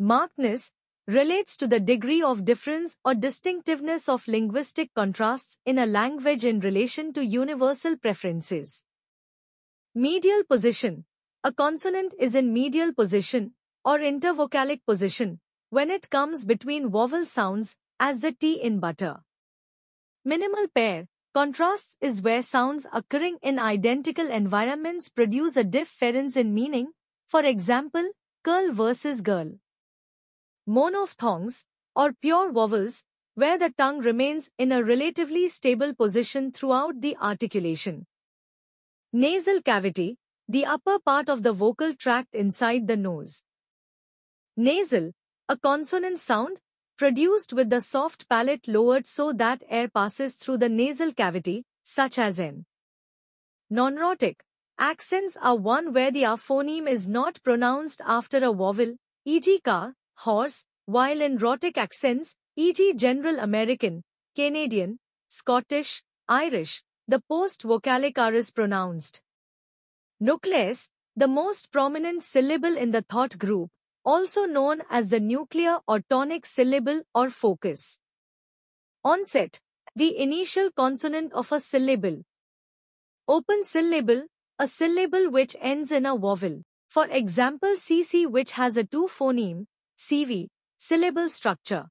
Markedness relates to the degree of difference or distinctiveness of linguistic contrasts in a language in relation to universal preferences. Medial position. A consonant is in medial position or intervocalic position when it comes between vowel sounds as the T in butter. Minimal pair. Contrasts is where sounds occurring in identical environments produce a difference in meaning, for example, curl versus girl monophthongs, or pure vowels, where the tongue remains in a relatively stable position throughout the articulation. Nasal cavity, the upper part of the vocal tract inside the nose. Nasal, a consonant sound, produced with the soft palate lowered so that air passes through the nasal cavity, such as in. Nonrotic, accents are one where the r phoneme is not pronounced after a vowel, e.g. car, horse, while in rhotic accents, e.g. General American, Canadian, Scottish, Irish, the post-vocalic R is pronounced. Nucleus, the most prominent syllable in the thought group, also known as the nuclear or tonic syllable or focus. Onset, the initial consonant of a syllable. Open syllable, a syllable which ends in a vowel. For example, cc which has a two phoneme, CV, syllable structure.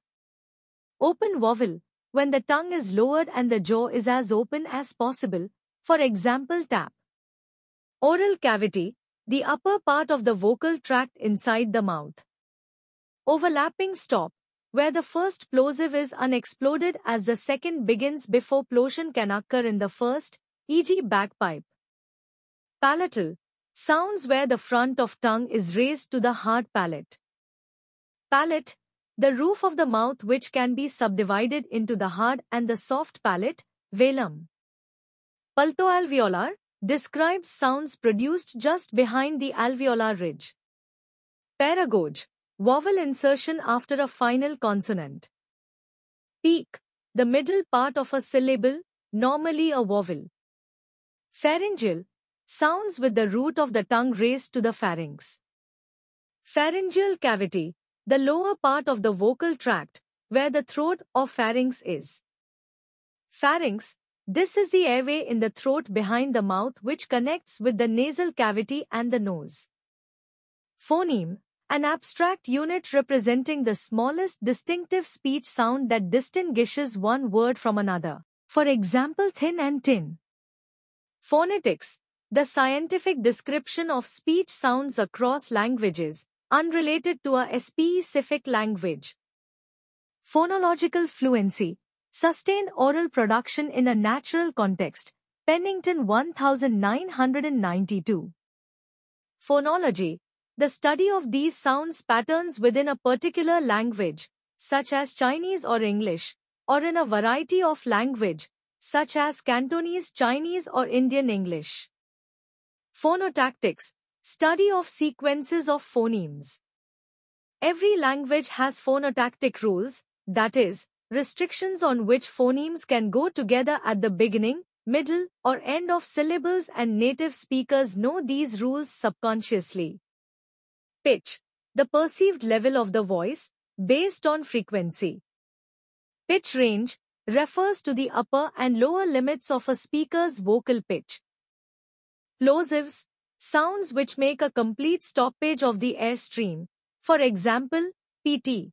Open vowel, when the tongue is lowered and the jaw is as open as possible, for example tap. Oral cavity, the upper part of the vocal tract inside the mouth. Overlapping stop, where the first plosive is unexploded as the second begins before plosion can occur in the first, e.g. bagpipe. Palatal, sounds where the front of tongue is raised to the hard palate. Palate The roof of the mouth which can be subdivided into the hard and the soft palate, velum. palato-alveolar describes sounds produced just behind the alveolar ridge. Paragoge vowel insertion after a final consonant. Peak the middle part of a syllable, normally a vowel. Pharyngeal sounds with the root of the tongue raised to the pharynx. Pharyngeal cavity the lower part of the vocal tract, where the throat or pharynx is. Pharynx, this is the airway in the throat behind the mouth which connects with the nasal cavity and the nose. Phoneme, an abstract unit representing the smallest distinctive speech sound that distinguishes one word from another. For example, thin and tin. Phonetics, the scientific description of speech sounds across languages, unrelated to a specific language. Phonological fluency, sustained oral production in a natural context, Pennington 1992. Phonology, the study of these sounds patterns within a particular language, such as Chinese or English, or in a variety of language, such as Cantonese Chinese or Indian English. Phonotactics, Study of sequences of phonemes. Every language has phonotactic rules, that is, restrictions on which phonemes can go together at the beginning, middle, or end of syllables and native speakers know these rules subconsciously. Pitch, the perceived level of the voice, based on frequency. Pitch range refers to the upper and lower limits of a speaker's vocal pitch. Plosives sounds which make a complete stoppage of the airstream, for example, PT.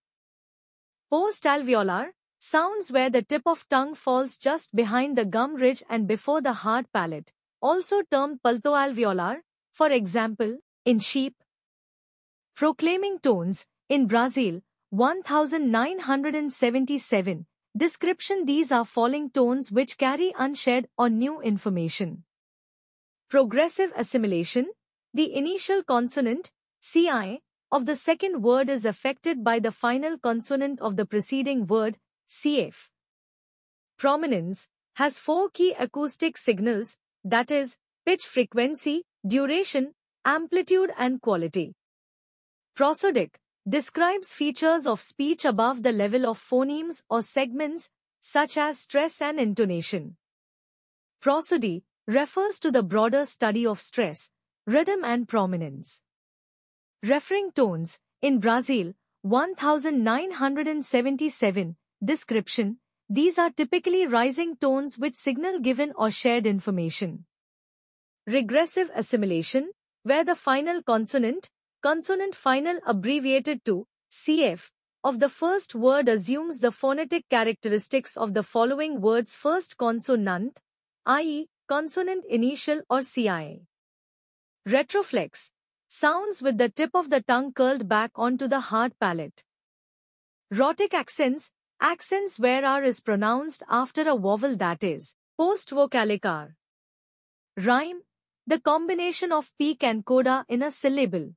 Post-alveolar, sounds where the tip of tongue falls just behind the gum ridge and before the hard palate, also termed palto-alveolar, for example, in sheep. Proclaiming tones, in Brazil, 1977, description these are falling tones which carry unshared or new information. Progressive assimilation, the initial consonant, ci, of the second word is affected by the final consonant of the preceding word, cf. Prominence has four key acoustic signals, that is, pitch frequency, duration, amplitude and quality. Prosodic describes features of speech above the level of phonemes or segments, such as stress and intonation. Prosody refers to the broader study of stress, rhythm and prominence. Referring tones, in Brazil, 1977, description, these are typically rising tones which signal given or shared information. Regressive assimilation, where the final consonant, consonant final abbreviated to CF, of the first word assumes the phonetic characteristics of the following word's first consonant, i.e., consonant initial or CI. Retroflex. Sounds with the tip of the tongue curled back onto the hard palate. Rhotic accents. Accents where R is pronounced after a vowel that is, post-vocalic R. Rhyme. The combination of peak and coda in a syllable.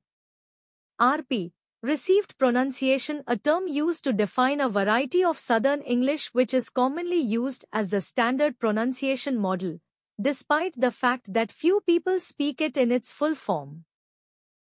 RP. Received pronunciation, a term used to define a variety of Southern English which is commonly used as the standard pronunciation model, despite the fact that few people speak it in its full form.